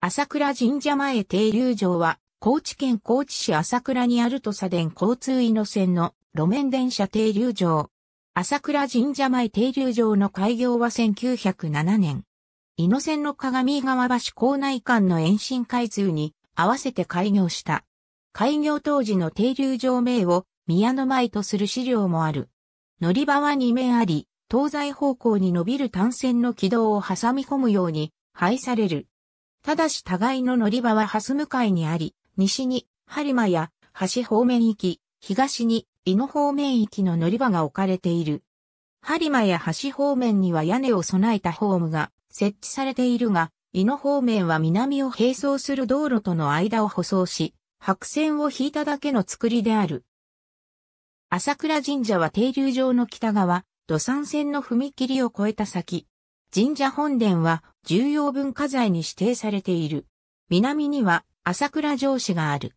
朝倉神社前停留場は、高知県高知市朝倉にある土佐電交通井の線の路面電車停留場。朝倉神社前停留場の開業は1907年。井の線の鏡川橋港内間の延伸開通に合わせて開業した。開業当時の停留場名を宮の前とする資料もある。乗り場は2面あり、東西方向に伸びる単線の軌道を挟み込むように廃される。ただし互いの乗り場は蓮向かいにあり、西に、播磨や、橋方面行き、東に、井野方面行きの乗り場が置かれている。播磨や橋方面には屋根を備えたホームが設置されているが、井野方面は南を並走する道路との間を舗装し、白線を引いただけの作りである。朝倉神社は停留場の北側、土山線の踏切を越えた先、神社本殿は重要文化財に指定されている。南には朝倉城市がある。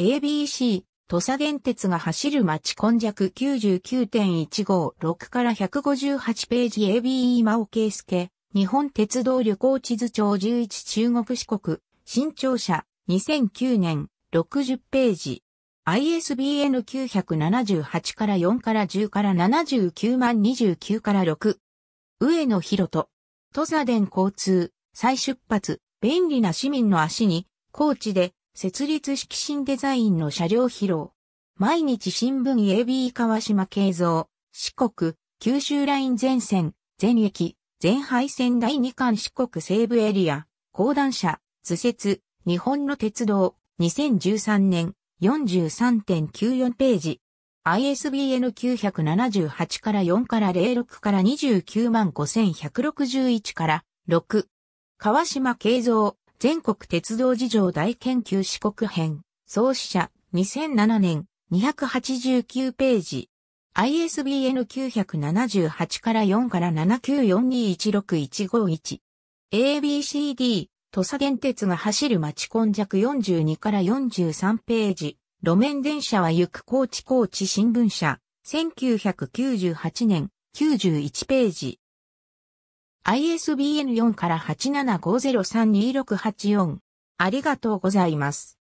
ABC、土佐原鉄が走る町今弱99.156から158ページ ABE 真尾圭介、日本鉄道旅行地図帳11中国四国、新庁舎、2009年、60ページ。ISBN 978から4から10から79万29から6。上野博人。土佐電交通、再出発、便利な市民の足に、高知で、設立式新デザインの車両披露。毎日新聞 AB 川島慶三、四国、九州ライン全線、全駅、全廃線第二関四国西部エリア、高段車、図説、日本の鉄道、2013年、43.94ページ。ISBN 978から4から06から29万5161から6。川島慶三、全国鉄道事情大研究四国編、創始者、2007年、289ページ。ISBN 978から4から794216151。ABCD、土佐電鉄が走る町根弱42から43ページ。路面電車は行く高知高知新聞社、1998年、91ページ。ISBN4 から875032684。ありがとうございます。